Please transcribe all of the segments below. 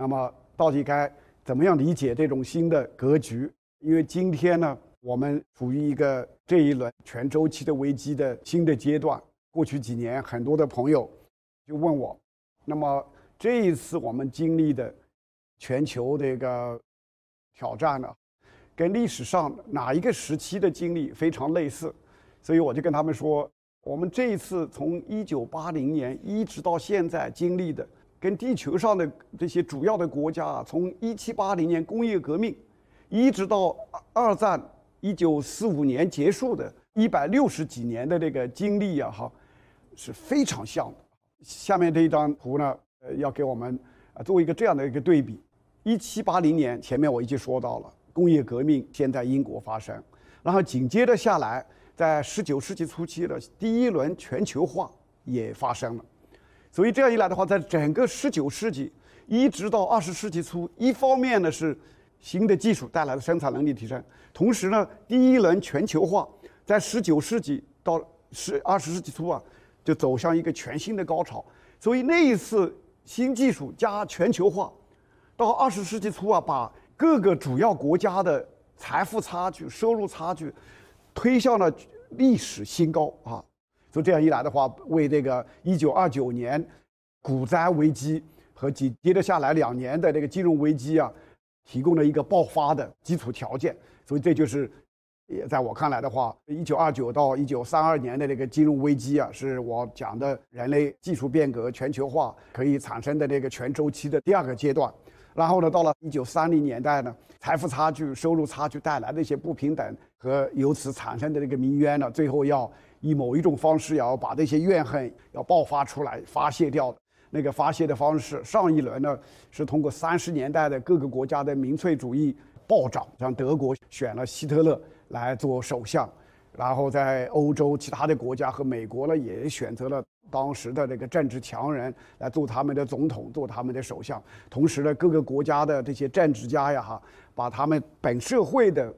那么到底该怎么样理解这种新的格局？因为今天呢，我们处于一个这一轮全周期的危机的新的阶段。过去几年，很多的朋友就问我，那么这一次我们经历的全球这个挑战呢，跟历史上哪一个时期的经历非常类似？所以我就跟他们说，我们这一次从一九八零年一直到现在经历的。跟地球上的这些主要的国家啊，从一七八零年工业革命，一直到二战一九四五年结束的一百六十几年的这个经历啊，哈，是非常像的。下面这一张图呢，呃，要给我们啊做一个这样的一个对比：一七八零年前面我已经说到了工业革命先在英国发生，然后紧接着下来，在十九世纪初期的第一轮全球化也发生了。所以这样一来的话，在整个十九世纪一直到二十世纪初，一方面呢是新的技术带来的生产能力提升，同时呢第一轮全球化在十九世纪到十二十世纪初啊，就走向一个全新的高潮。所以那一次新技术加全球化，到二十世纪初啊，把各个主要国家的财富差距、收入差距推向了历史新高啊。所以这样一来的话，为这个一九二九年股灾危机和紧接着下来两年的这个金融危机啊，提供了一个爆发的基础条件。所以这就是，在我看来的话，一九二九到一九三二年的这个金融危机啊，是我讲的人类技术变革全球化可以产生的这个全周期的第二个阶段。然后呢，到了一九三零年代呢，财富差距、收入差距带来的一些不平等和由此产生的这个民怨呢，最后要。以某一种方式要把那些怨恨要爆发出来、发泄掉的那个发泄的方式，上一轮呢是通过三十年代的各个国家的民粹主义暴涨，像德国选了希特勒来做首相，然后在欧洲其他的国家和美国呢也选择了当时的那个政治强人来做他们的总统、做他们的首相，同时呢各个国家的这些政治家呀哈，把他们本社会的。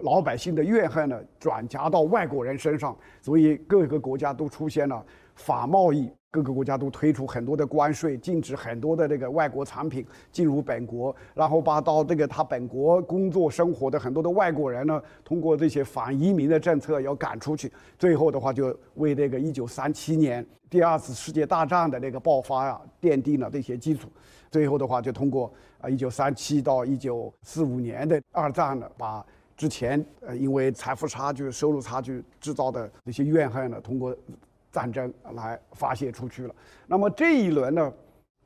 老百姓的怨恨呢，转嫁到外国人身上，所以各个国家都出现了反贸易，各个国家都推出很多的关税，禁止很多的这个外国产品进入本国，然后把到这个他本国工作生活的很多的外国人呢，通过这些反移民的政策要赶出去，最后的话就为这个一九三七年第二次世界大战的那个爆发呀，奠定了这些基础，最后的话就通过啊一九三七到一九四五年的二战呢，把之前，呃，因为财富差距、收入差距制造的那些怨恨呢，通过战争来发泄出去了。那么这一轮呢，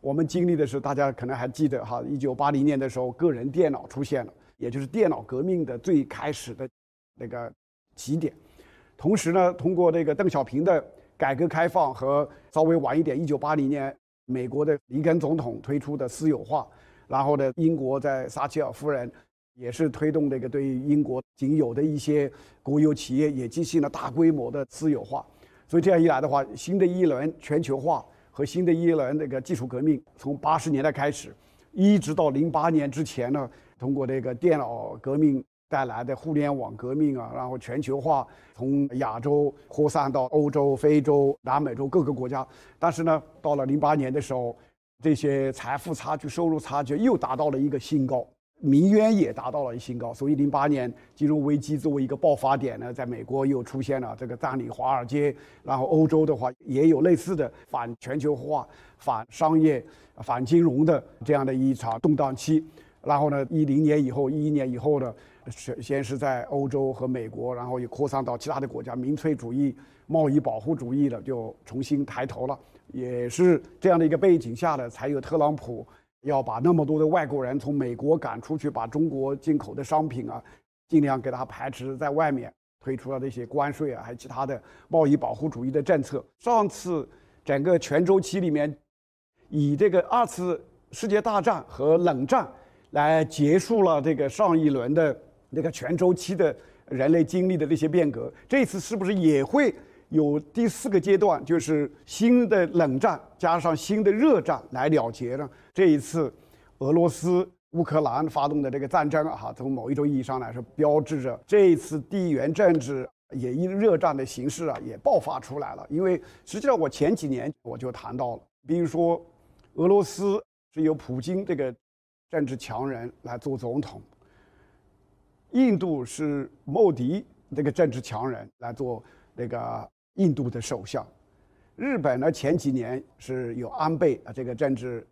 我们经历的是大家可能还记得哈，一九八零年的时候，个人电脑出现了，也就是电脑革命的最开始的，那个起点。同时呢，通过这个邓小平的改革开放和稍微晚一点，一九八零年美国的里根总统推出的私有化，然后呢，英国在撒切尔夫人。也是推动这个对英国仅有的一些国有企业也进行了大规模的私有化，所以这样一来的话，新的一轮全球化和新的一轮那个技术革命，从八十年代开始，一直到零八年之前呢，通过这个电脑革命带来的互联网革命啊，然后全球化从亚洲扩散到欧洲、非洲、南美洲各个国家，但是呢，到了零八年的时候，这些财富差距、收入差距又达到了一个新高。民怨也达到了新高，所以零八年金融危机作为一个爆发点呢，在美国又出现了这个占领华尔街，然后欧洲的话也有类似的反全球化、反商业、反金融的这样的一场动荡期。然后呢，一零年以后，一一年以后呢，先是在欧洲和美国，然后又扩散到其他的国家，民粹主义、贸易保护主义的就重新抬头了。也是这样的一个背景下呢，才有特朗普。要把那么多的外国人从美国赶出去，把中国进口的商品啊，尽量给他排斥在外面，推出了这些关税啊，还有其他的贸易保护主义的政策。上次整个全周期里面，以这个二次世界大战和冷战，来结束了这个上一轮的那个全周期的人类经历的那些变革。这次是不是也会？有第四个阶段，就是新的冷战加上新的热战来了结了。这一次俄罗斯乌克兰发动的这个战争啊，哈，从某一种意义上来说，标志着这一次地缘政治也因热战的形式啊，也爆发出来了。因为实际上，我前几年我就谈到了，比如说俄罗斯是由普京这个政治强人来做总统，印度是莫迪这个政治强人来做那个。印度的首相，日本呢？前几年是有安倍啊这个政治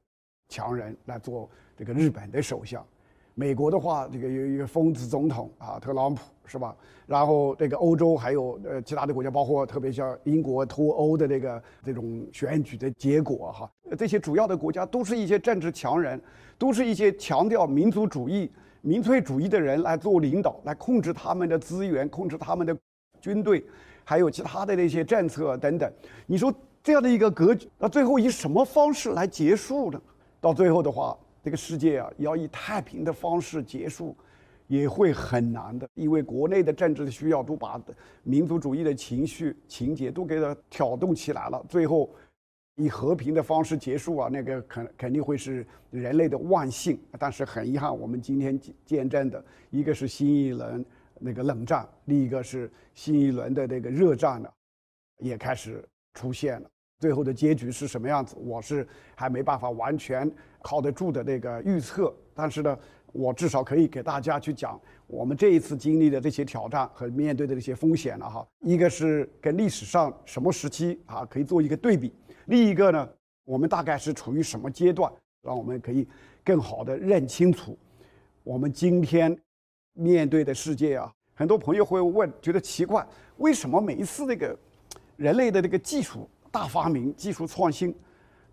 强人来做这个日本的首相。美国的话，这个有一个疯子总统啊，特朗普是吧？然后这个欧洲还有呃其他的国家，包括特别像英国脱欧的那个这种选举的结果哈，这些主要的国家都是一些政治强人，都是一些强调民族主义、民粹主义的人来做领导，来控制他们的资源，控制他们的军队。还有其他的那些政策等等，你说这样的一个格局，那最后以什么方式来结束呢？到最后的话，这个世界啊，要以太平的方式结束，也会很难的，因为国内的政治的需要，都把民族主义的情绪情节都给它挑动起来了。最后以和平的方式结束啊，那个肯肯定会是人类的万幸。但是很遗憾，我们今天见证的一个是新一轮。那个冷战，另一个是新一轮的那个热战呢，也开始出现了。最后的结局是什么样子，我是还没办法完全靠得住的那个预测。但是呢，我至少可以给大家去讲，我们这一次经历的这些挑战和面对的这些风险了哈。一个是跟历史上什么时期啊，可以做一个对比；另一个呢，我们大概是处于什么阶段，让我们可以更好的认清楚我们今天。面对的世界啊，很多朋友会问，觉得奇怪，为什么每一次这个人类的这个技术大发明、技术创新，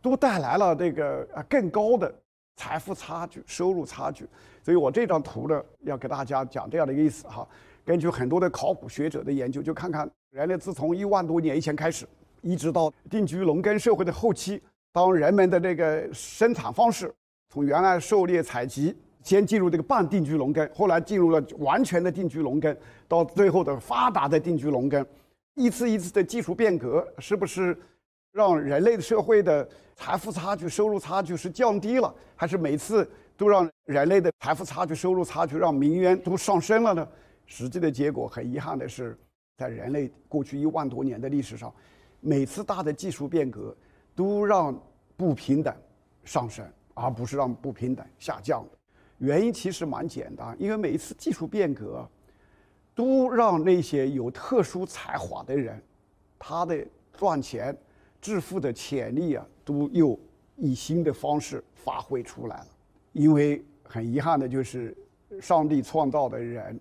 都带来了这个啊更高的财富差距、收入差距？所以我这张图呢，要给大家讲这样的一个意思哈。根据很多的考古学者的研究，就看看人类自从一万多年以前开始，一直到定居农耕社会的后期，当人们的这个生产方式从原来狩猎采集。先进入这个半定居农耕，后来进入了完全的定居农耕，到最后的发达的定居农耕，一次一次的技术变革，是不是让人类的社会的财富差距、收入差距是降低了，还是每次都让人类的财富差距、收入差距让民怨都上升了呢？实际的结果很遗憾的是，在人类过去一万多年的历史上，每次大的技术变革都让不平等上升，而不是让不平等下降了。原因其实蛮简单，因为每一次技术变革，都让那些有特殊才华的人，他的赚钱、致富的潜力啊，都又以新的方式发挥出来了。因为很遗憾的就是，上帝创造的人，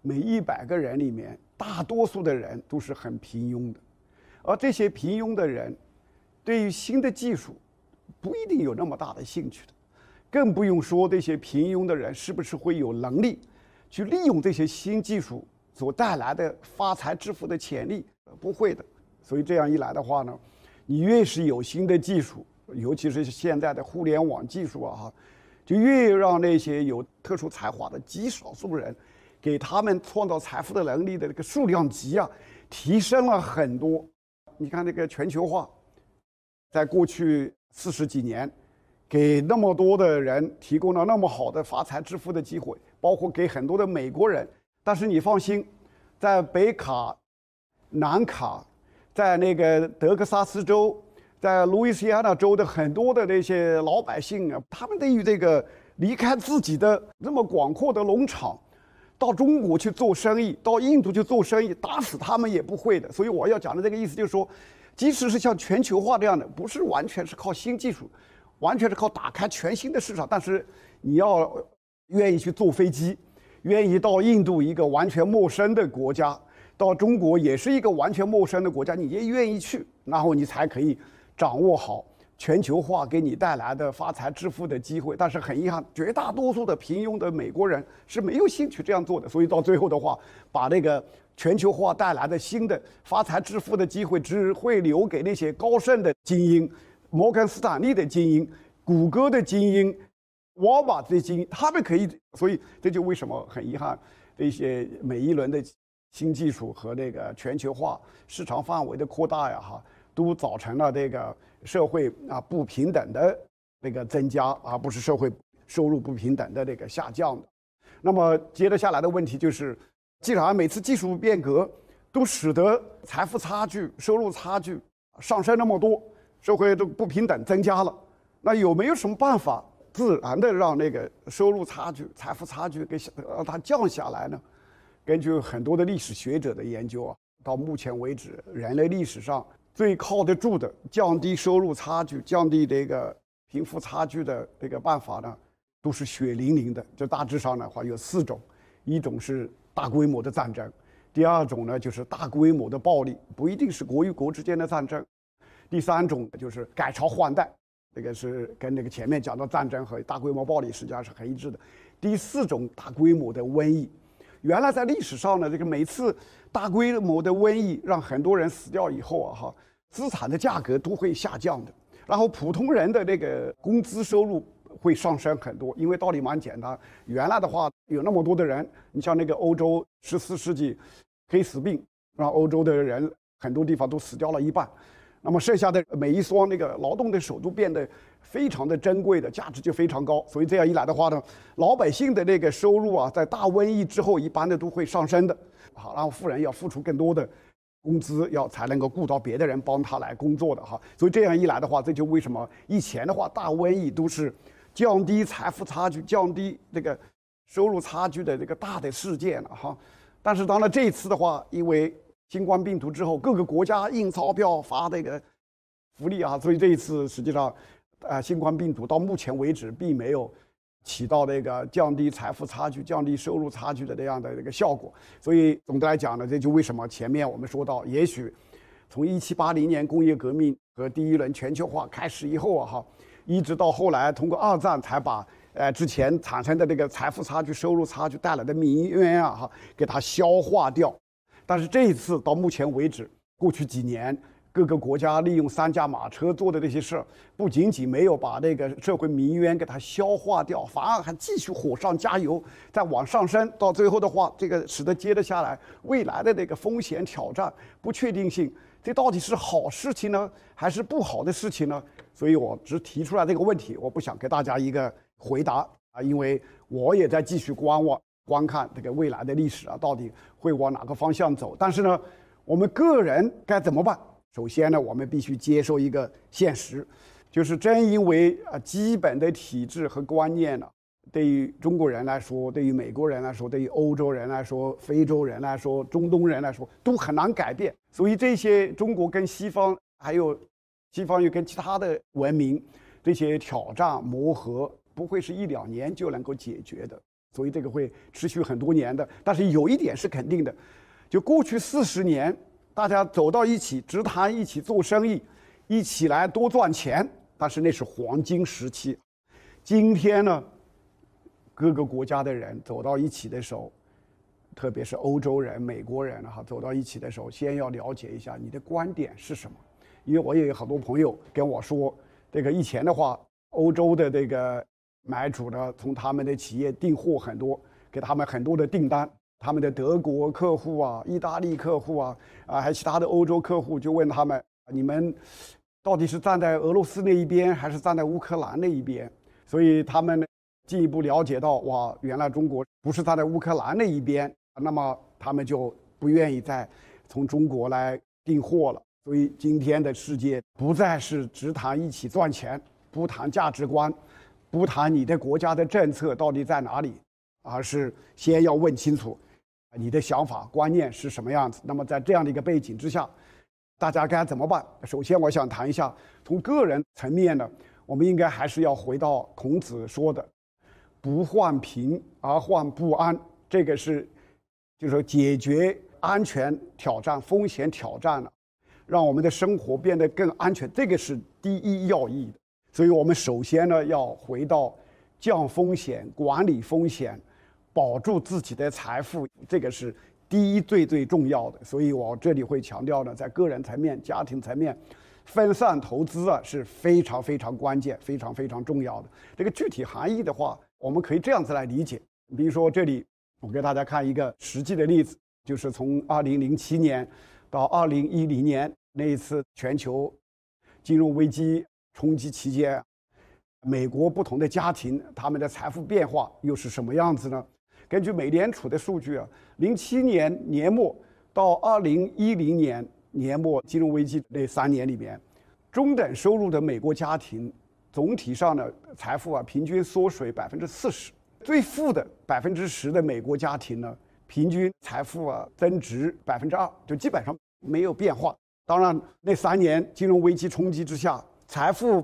每一百个人里面，大多数的人都是很平庸的，而这些平庸的人，对于新的技术，不一定有那么大的兴趣的。更不用说这些平庸的人是不是会有能力，去利用这些新技术所带来的发财致富的潜力？不会的。所以这样一来的话呢，你越是有新的技术，尤其是现在的互联网技术啊哈，就越让那些有特殊才华的极少数人，给他们创造财富的能力的那个数量级啊，提升了很多。你看那个全球化，在过去四十几年。给那么多的人提供了那么好的发财致富的机会，包括给很多的美国人。但是你放心，在北卡、南卡，在那个德克萨斯州，在路易斯安那州的很多的那些老百姓啊，他们对于这个离开自己的那么广阔的农场，到中国去做生意，到印度去做生意，打死他们也不会的。所以我要讲的这个意思就是说，即使是像全球化这样的，不是完全是靠新技术。完全是靠打开全新的市场，但是你要愿意去坐飞机，愿意到印度一个完全陌生的国家，到中国也是一个完全陌生的国家，你也愿意去，然后你才可以掌握好全球化给你带来的发财致富的机会。但是很遗憾，绝大多数的平庸的美国人是没有兴趣这样做的，所以到最后的话，把那个全球化带来的新的发财致富的机会，只会留给那些高盛的精英。摩根·斯坦利的精英、谷歌的精英、沃玛的精英，他们可以。所以这就为什么很遗憾，这些每一轮的新技术和那个全球化市场范围的扩大呀，哈，都造成了这个社会啊不平等的那个增加，而不是社会收入不平等的那个下降的。那么接着下来的问题就是，既然每次技术变革都使得财富差距、收入差距上升那么多。社会的不平等增加了，那有没有什么办法自然的让那个收入差距、财富差距给让它降下来呢？根据很多的历史学者的研究啊，到目前为止，人类历史上最靠得住的降低收入差距、降低这个贫富差距的这个办法呢，都是血淋淋的。就大致上的话，有四种：一种是大规模的战争，第二种呢就是大规模的暴力，不一定是国与国之间的战争。第三种就是改朝换代，这个是跟那个前面讲的战争和大规模暴力实际上是很一致的。第四种大规模的瘟疫，原来在历史上呢，这个每次大规模的瘟疫让很多人死掉以后啊，哈，资产的价格都会下降的，然后普通人的那个工资收入会上升很多，因为道理蛮简单。原来的话有那么多的人，你像那个欧洲十四世纪，黑死病让欧洲的人很多地方都死掉了一半。那么剩下的每一双那个劳动的手都变得非常的珍贵的，价值就非常高。所以这样一来的话呢，老百姓的那个收入啊，在大瘟疫之后，一般的都会上升的。好，然后富人要付出更多的工资，要才能够雇到别的人帮他来工作的哈。所以这样一来的话，这就为什么以前的话大瘟疫都是降低财富差距、降低这个收入差距的这个大的事件了哈。但是当然这一次的话，因为。新冠病毒之后，各个国家印钞票发这个福利啊，所以这一次实际上，啊，新冠病毒到目前为止并没有起到那个降低财富差距、降低收入差距的这样的一个效果。所以总的来讲呢，这就为什么前面我们说到，也许从一七八零年工业革命和第一轮全球化开始以后啊，哈，一直到后来通过二战才把呃之前产生的这个财富差距、收入差距带来的民怨啊，哈，给它消化掉。但是这一次到目前为止，过去几年各个国家利用三驾马车做的那些事儿，不仅仅没有把那个社会民怨给它消化掉，反而还继续火上加油，再往上升。到最后的话，这个使得接着下来未来的那个风险挑战不确定性，这到底是好事情呢，还是不好的事情呢？所以我只提出来这个问题，我不想给大家一个回答啊，因为我也在继续观望、观看这个未来的历史啊，到底。会往哪个方向走？但是呢，我们个人该怎么办？首先呢，我们必须接受一个现实，就是正因为啊基本的体制和观念呢，对于中国人来说，对于美国人来说，对于欧洲人来说，非洲人来说，中东人来说，都很难改变。所以这些中国跟西方，还有西方又跟其他的文明这些挑战磨合，不会是一两年就能够解决的。所以这个会持续很多年的，但是有一点是肯定的，就过去四十年，大家走到一起，直谈一起做生意，一起来多赚钱。但是那是黄金时期。今天呢，各个国家的人走到一起的时候，特别是欧洲人、美国人哈，走到一起的时候，先要了解一下你的观点是什么。因为我也有好多朋友跟我说，这个以前的话，欧洲的这个。买主的从他们的企业订货很多，给他们很多的订单。他们的德国客户啊、意大利客户啊，啊，还其他的欧洲客户就问他们：你们到底是站在俄罗斯那一边，还是站在乌克兰那一边？所以他们进一步了解到，哇，原来中国不是站在乌克兰那一边，那么他们就不愿意再从中国来订货了。所以今天的世界不再是只谈一起赚钱，不谈价值观。不谈你的国家的政策到底在哪里，而是先要问清楚，你的想法观念是什么样子。那么在这样的一个背景之下，大家该怎么办？首先，我想谈一下，从个人层面呢，我们应该还是要回到孔子说的“不患贫而患不安”，这个是，就说解决安全挑战、风险挑战了，让我们的生活变得更安全，这个是第一要义的。所以我们首先呢，要回到降风险、管理风险、保住自己的财富，这个是第一最最重要的。所以我这里会强调呢，在个人层面、家庭层面，分散投资啊是非常非常关键、非常非常重要的。这个具体含义的话，我们可以这样子来理解。比如说，这里我给大家看一个实际的例子，就是从2007年到2010年那一次全球金融危机。冲击期间，美国不同的家庭他们的财富变化又是什么样子呢？根据美联储的数据，啊，零七年年末到二零一零年年末金融危机那三年里面，中等收入的美国家庭总体上的财富啊平均缩水百分之四十；最富的百分之十的美国家庭呢，平均财富啊增值百分之二，就基本上没有变化。当然，那三年金融危机冲击之下。财富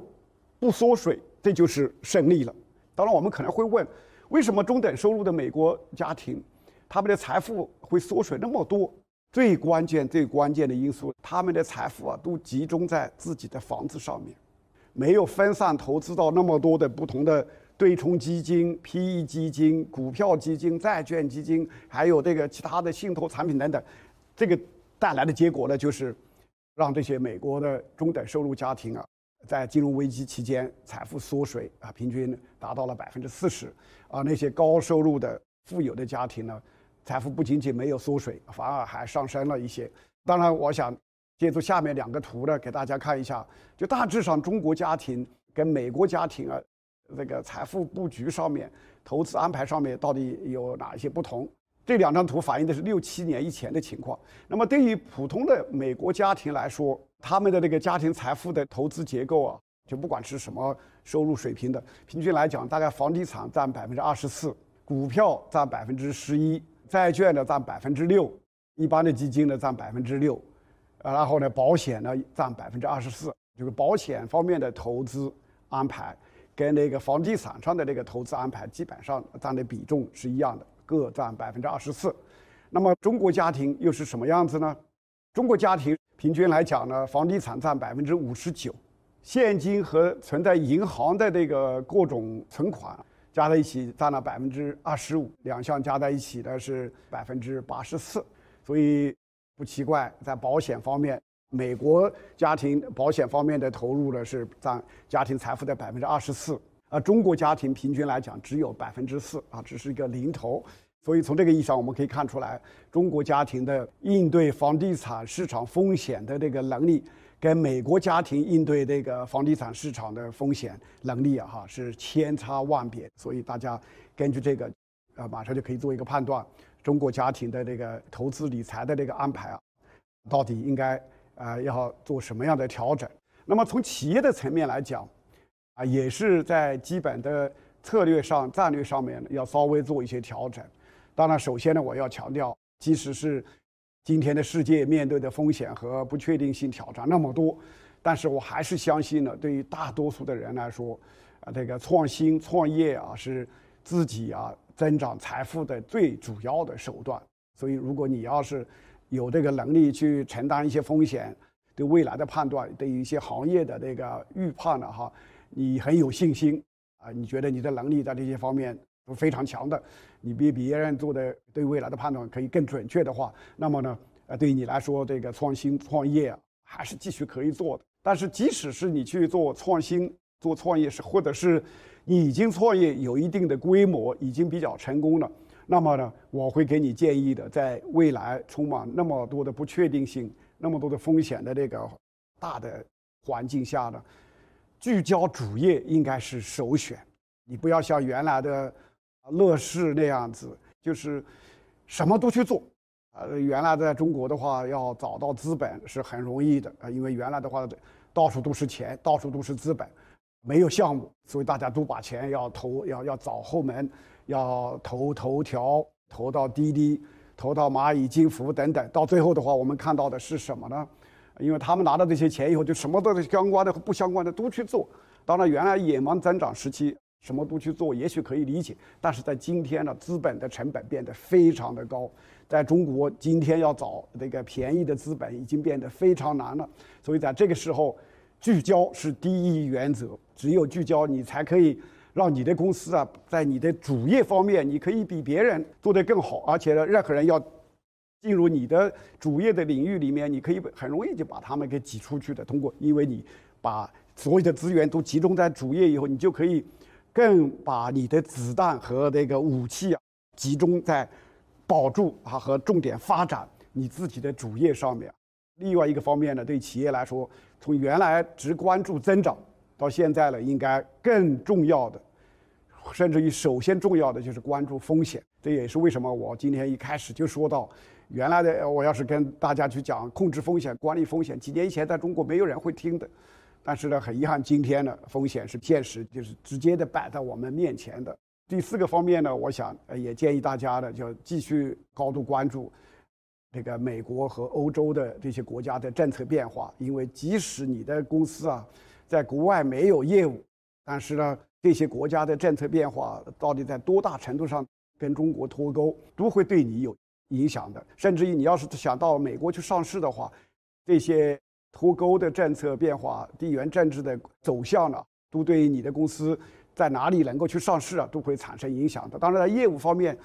不缩水，这就是胜利了。当然，我们可能会问：为什么中等收入的美国家庭，他们的财富会缩水那么多？最关键、最关键的因素，他们的财富啊，都集中在自己的房子上面，没有分散投资到那么多的不同的对冲基金、PE 基金、股票基金、债券基金，还有这个其他的信托产品等等。这个带来的结果呢，就是让这些美国的中等收入家庭啊。在金融危机期间，财富缩水啊，平均达到了百分之四十。而那些高收入的富有的家庭呢，财富不仅仅没有缩水，反而还上升了一些。当然，我想借助下面两个图呢，给大家看一下，就大致上中国家庭跟美国家庭啊，这个财富布局上面、投资安排上面到底有哪些不同。这两张图反映的是六七年以前的情况。那么，对于普通的美国家庭来说，他们的这个家庭财富的投资结构啊，就不管是什么收入水平的，平均来讲，大概房地产占百分之二十四，股票占百分之十一，债券呢占百分之六，一般的基金呢占百分之六，然后呢，保险呢占百分之二十四，就是保险方面的投资安排，跟那个房地产上的这个投资安排基本上占的比重是一样的。各占百分之二十四，那么中国家庭又是什么样子呢？中国家庭平均来讲呢，房地产占百分之五十九，现金和存在银行的这个各种存款加在一起占了百分之二十五，两项加在一起呢是百分之八十四，所以不奇怪，在保险方面，美国家庭保险方面的投入呢是占家庭财富的百分之二十四，而中国家庭平均来讲只有百分之四啊，只是一个零头。所以，从这个意义上，我们可以看出来，中国家庭的应对房地产市场风险的这个能力，跟美国家庭应对这个房地产市场的风险能力啊，哈，是千差万别。所以，大家根据这个，啊，马上就可以做一个判断：中国家庭的这个投资理财的这个安排啊，到底应该啊要做什么样的调整？那么，从企业的层面来讲，啊，也是在基本的策略上、战略上面要稍微做一些调整。当然，首先呢，我要强调，即使是今天的世界面对的风险和不确定性挑战那么多，但是我还是相信呢，对于大多数的人来说，啊，这个创新创业啊是自己啊增长财富的最主要的手段。所以，如果你要是有这个能力去承担一些风险，对未来的判断，对一些行业的那个预判呢，哈，你很有信心啊，你觉得你的能力在这些方面。非常强的，你比别人做的对未来的判断可以更准确的话，那么呢，呃，对你来说这个创新创业啊，还是继续可以做的。但是即使是你去做创新、做创业是，或者是你已经创业有一定的规模、已经比较成功了，那么呢，我会给你建议的，在未来充满那么多的不确定性、那么多的风险的这个大的环境下呢，聚焦主业应该是首选。你不要像原来的。乐视那样子，就是什么都去做。呃，原来在中国的话，要找到资本是很容易的啊，因为原来的话，到处都是钱，到处都是资本，没有项目，所以大家都把钱要投，要要找后门，要投头条，投到滴滴，投到蚂蚁金服等等。到最后的话，我们看到的是什么呢？因为他们拿到这些钱以后，就什么都是相关的和不相关的都去做。当然，原来野蛮增长时期。什么都去做，也许可以理解，但是在今天呢，资本的成本变得非常的高，在中国今天要找那个便宜的资本已经变得非常难了，所以在这个时候，聚焦是第一原则，只有聚焦，你才可以让你的公司啊，在你的主业方面，你可以比别人做得更好，而且呢，任何人要进入你的主业的领域里面，你可以很容易就把他们给挤出去的，通过，因为你把所有的资源都集中在主业以后，你就可以。更把你的子弹和那个武器啊集中在保住啊和重点发展你自己的主业上面。另外一个方面呢，对企业来说，从原来只关注增长，到现在呢，应该更重要的，甚至于首先重要的就是关注风险。这也是为什么我今天一开始就说到，原来的我要是跟大家去讲控制风险、管理风险，几年以前在中国没有人会听的。但是呢，很遗憾，今天呢，风险是现实，就是直接的摆在我们面前的。第四个方面呢，我想也建议大家呢，就继续高度关注，这个美国和欧洲的这些国家的政策变化。因为即使你的公司啊，在国外没有业务，但是呢，这些国家的政策变化到底在多大程度上跟中国脱钩，都会对你有影响的。甚至于你要是想到美国去上市的话，这些。脱钩的政策变化、地缘政治的走向呢，都对你的公司在哪里能够去上市啊，都会产生影响。的。当然，在业务方面，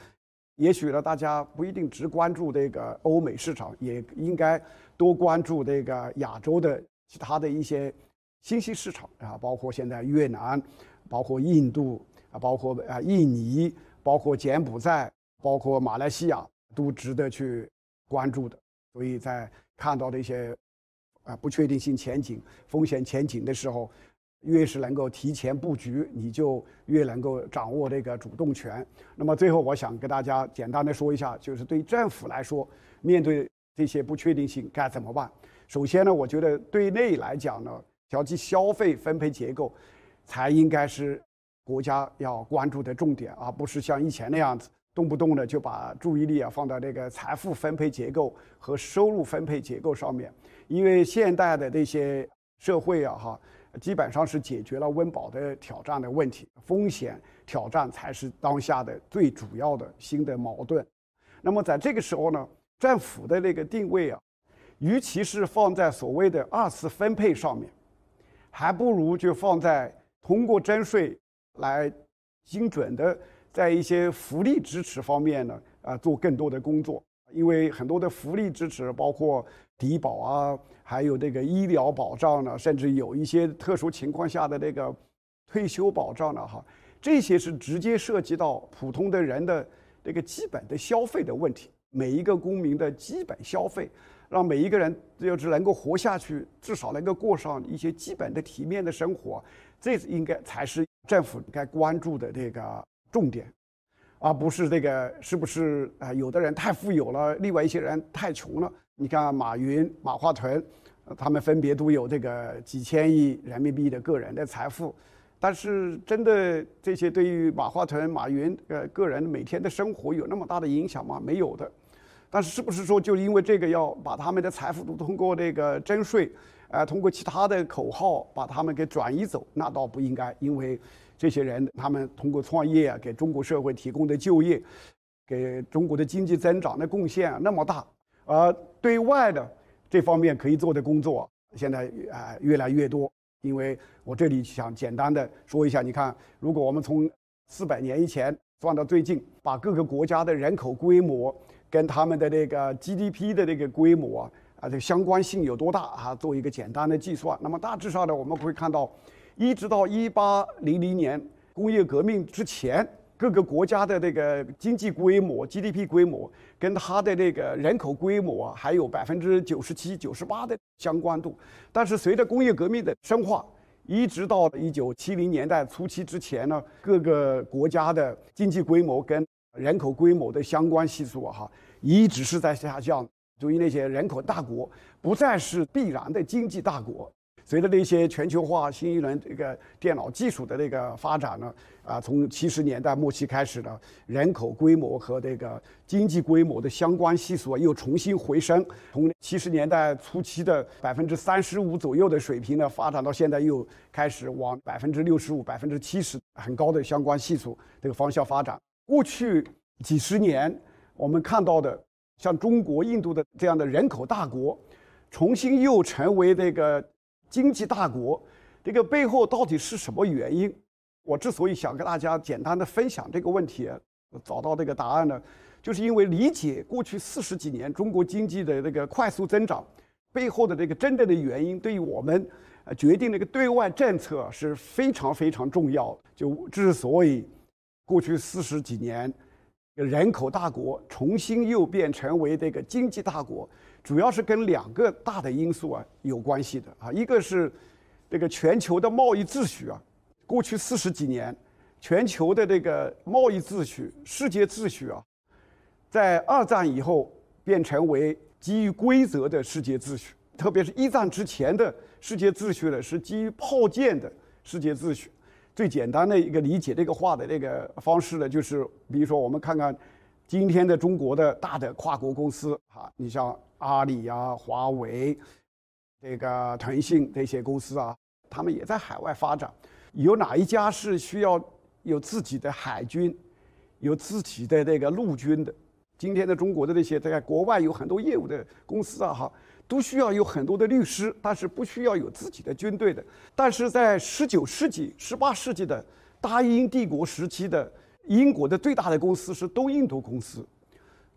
也许呢，大家不一定只关注这个欧美市场，也应该多关注这个亚洲的其他的一些新兴市场啊，包括现在越南，包括印度啊，包括啊印尼，包括柬埔寨，包括马来西亚，都值得去关注的。所以在看到的一些啊，不确定性前景、风险前景的时候，越是能够提前布局，你就越能够掌握这个主动权。那么最后，我想跟大家简单的说一下，就是对政府来说，面对这些不确定性该怎么办？首先呢，我觉得对内来讲呢，调节消费分配结构，才应该是国家要关注的重点，而不是像以前那样子。动不动呢就把注意力啊放到这个财富分配结构和收入分配结构上面，因为现代的那些社会啊哈，基本上是解决了温饱的挑战的问题，风险挑战才是当下的最主要的新的矛盾。那么在这个时候呢，政府的那个定位啊，尤其是放在所谓的二次分配上面，还不如就放在通过征税来精准的。在一些福利支持方面呢，啊，做更多的工作，因为很多的福利支持，包括低保啊，还有这个医疗保障呢，甚至有一些特殊情况下的这个退休保障呢，哈，这些是直接涉及到普通的人的这个基本的消费的问题。每一个公民的基本消费，让每一个人就是能够活下去，至少能够过上一些基本的体面的生活，这应该才是政府该关注的这个。重点，而不是这个是不是啊？有的人太富有了，另外一些人太穷了。你看马云、马化腾，他们分别都有这个几千亿人民币的个人的财富，但是真的这些对于马化腾、马云呃个人每天的生活有那么大的影响吗？没有的。但是是不是说就因为这个要把他们的财富都通过这个征税，啊，通过其他的口号把他们给转移走？那倒不应该，因为。这些人他们通过创业啊，给中国社会提供的就业，给中国的经济增长的贡献那么大，而对外的这方面可以做的工作，现在啊越来越多。因为我这里想简单的说一下，你看，如果我们从四百年以前算到最近，把各个国家的人口规模跟他们的那个 GDP 的那个规模啊，啊这相关性有多大啊，做一个简单的计算，那么大致上呢，我们会看到。一直到一八零零年工业革命之前，各个国家的那个经济规模 GDP 规模跟它的那个人口规模啊，还有百分之九十七、九十八的相关度。但是随着工业革命的深化，一直到一九七零年代初期之前呢，各个国家的经济规模跟人口规模的相关系数哈，一直是在下降。所于那些人口大国不再是必然的经济大国。随着那些全球化、新一轮这个电脑技术的那个发展呢，啊，从七十年代末期开始呢，人口规模和这个经济规模的相关系数又重新回升，从七十年代初期的百分之三十五左右的水平呢，发展到现在又开始往百分之六十五、百分之七十很高的相关系数这个方向发展。过去几十年，我们看到的像中国、印度的这样的人口大国，重新又成为这个。经济大国，这个背后到底是什么原因？我之所以想跟大家简单的分享这个问题，找到这个答案呢，就是因为理解过去四十几年中国经济的那个快速增长背后的这个真正的原因，对于我们，呃，决定那个对外政策是非常非常重要。就之所以过去四十几年人口大国重新又变成为这个经济大国。主要是跟两个大的因素啊有关系的啊，一个是这个全球的贸易秩序啊，过去四十几年，全球的这个贸易秩序、世界秩序啊，在二战以后变成为基于规则的世界秩序，特别是一战之前的世界秩序呢是基于炮舰的世界秩序，最简单的一个理解这个话的那个方式呢，就是比如说我们看看今天的中国的大的跨国公司啊，你像。阿里呀、华为，这个腾讯这些公司啊，他们也在海外发展。有哪一家是需要有自己的海军、有自己的那个陆军的？今天的中国的那些在国外有很多业务的公司啊，哈，都需要有很多的律师，但是不需要有自己的军队的。但是在十九世纪、十八世纪的大英帝国时期的英国的最大的公司是东印度公司。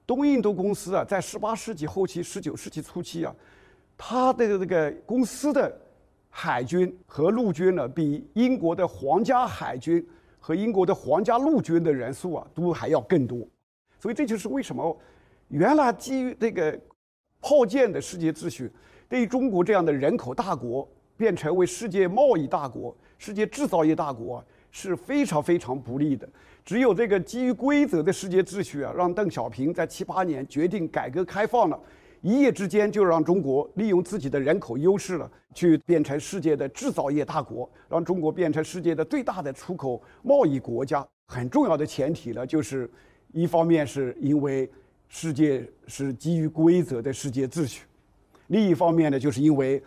东印度公司啊，在十八世纪后期、十九世纪初期啊，它的这个公司的海军和陆军呢，比英国的皇家海军和英国的皇家陆军的人数啊，都还要更多。所以这就是为什么，原来基于这个炮舰的世界秩序，对于中国这样的人口大国，变成为世界贸易大国、世界制造业大国，是非常非常不利的。只有这个基于规则的世界秩序啊，让邓小平在七八年决定改革开放了，一夜之间就让中国利用自己的人口优势了，去变成世界的制造业大国，让中国变成世界的最大的出口贸易国家。很重要的前提呢，就是一方面是因为世界是基于规则的世界秩序，另一方面呢，就是因为。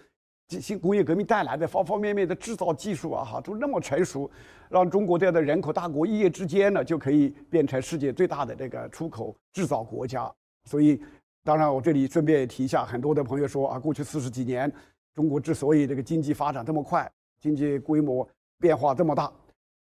新工业革命带来的方方面面的制造技术啊，哈，都那么成熟，让中国这样的人口大国一夜之间呢，就可以变成世界最大的这个出口制造国家。所以，当然我这里顺便也提一下，很多的朋友说啊，过去四十几年，中国之所以这个经济发展这么快，经济规模变化这么大，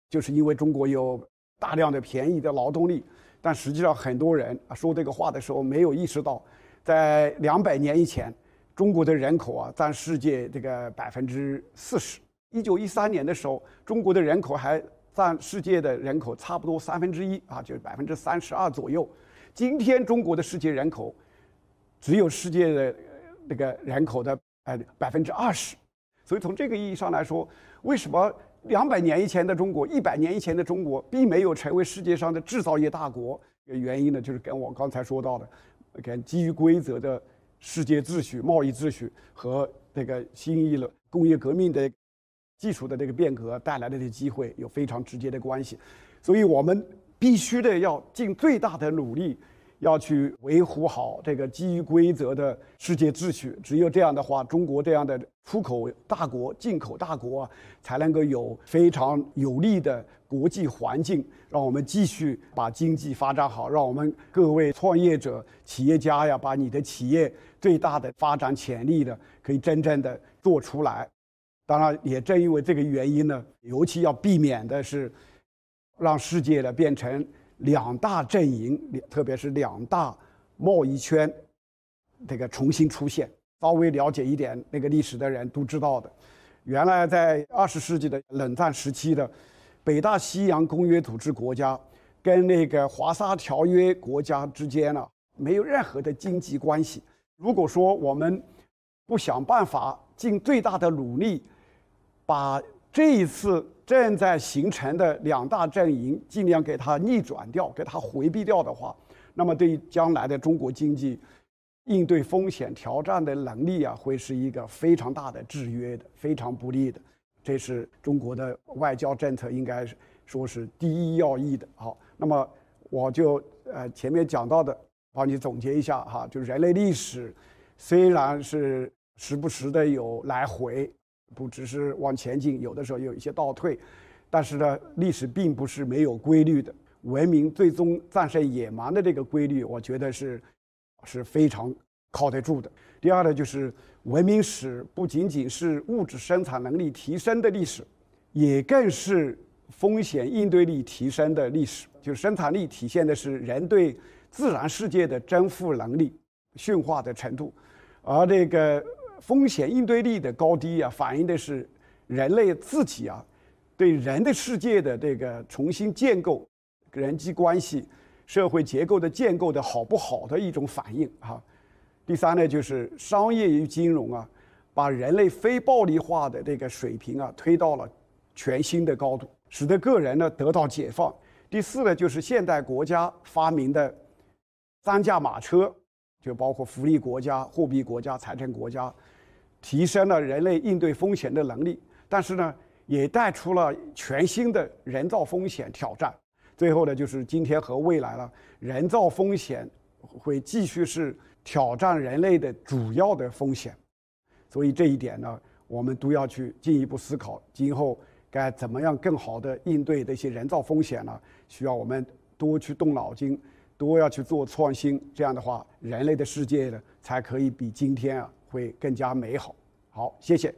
就是因为中国有大量的便宜的劳动力。但实际上，很多人啊说这个话的时候没有意识到，在两百年以前。中国的人口啊，占世界这个百分之四十。一九一三年的时候，中国的人口还占世界的人口差不多三分之一啊，就是百分之三十二左右。今天中国的世界人口，只有世界的那个人口的呃百分之二十。所以从这个意义上来说，为什么两百年以前的中国、一百年以前的中国并没有成为世界上的制造业大国？的原因呢，就是跟我刚才说到的，跟基于规则的。世界秩序、贸易秩序和这个新一轮工业革命的基础的这个变革带来的这机会有非常直接的关系，所以我们必须的要尽最大的努力，要去维护好这个基于规则的世界秩序。只有这样的话，中国这样的出口大国、进口大国才能够有非常有利的。国际环境让我们继续把经济发展好，让我们各位创业者、企业家呀，把你的企业最大的发展潜力的可以真正的做出来。当然，也正因为这个原因呢，尤其要避免的是让世界呢变成两大阵营，特别是两大贸易圈这个重新出现。稍微了解一点那个历史的人都知道的，原来在二十世纪的冷战时期的。北大西洋公约组织国家跟那个华沙条约国家之间呢，没有任何的经济关系。如果说我们不想办法，尽最大的努力，把这一次正在形成的两大阵营尽量给它逆转掉，给它回避掉的话，那么对于将来的中国经济应对风险挑战的能力啊，会是一个非常大的制约的，非常不利的。这是中国的外交政策，应该说是第一要义的。好，那么我就呃前面讲到的，帮你总结一下哈，就是人类历史，虽然是时不时的有来回，不只是往前进，有的时候有一些倒退，但是呢，历史并不是没有规律的，文明最终战胜野蛮的这个规律，我觉得是是非常。靠得住的。第二呢，就是文明史不仅仅是物质生产能力提升的历史，也更是风险应对力提升的历史。就生产力体现的是人对自然世界的征服能力、驯化的程度，而这个风险应对力的高低啊，反映的是人类自己啊对人的世界的这个重新建构、人际关系、社会结构的建构的好不好的一种反应啊。第三呢，就是商业与金融啊，把人类非暴力化的这个水平啊推到了全新的高度，使得个人呢得到解放。第四呢，就是现代国家发明的三驾马车，就包括福利国家、货币国家、财政国家，提升了人类应对风险的能力，但是呢，也带出了全新的人造风险挑战。最后呢，就是今天和未来了，人造风险会继续是。挑战人类的主要的风险，所以这一点呢，我们都要去进一步思考，今后该怎么样更好的应对那些人造风险呢？需要我们多去动脑筋，多要去做创新。这样的话，人类的世界呢，才可以比今天啊，会更加美好。好，谢谢。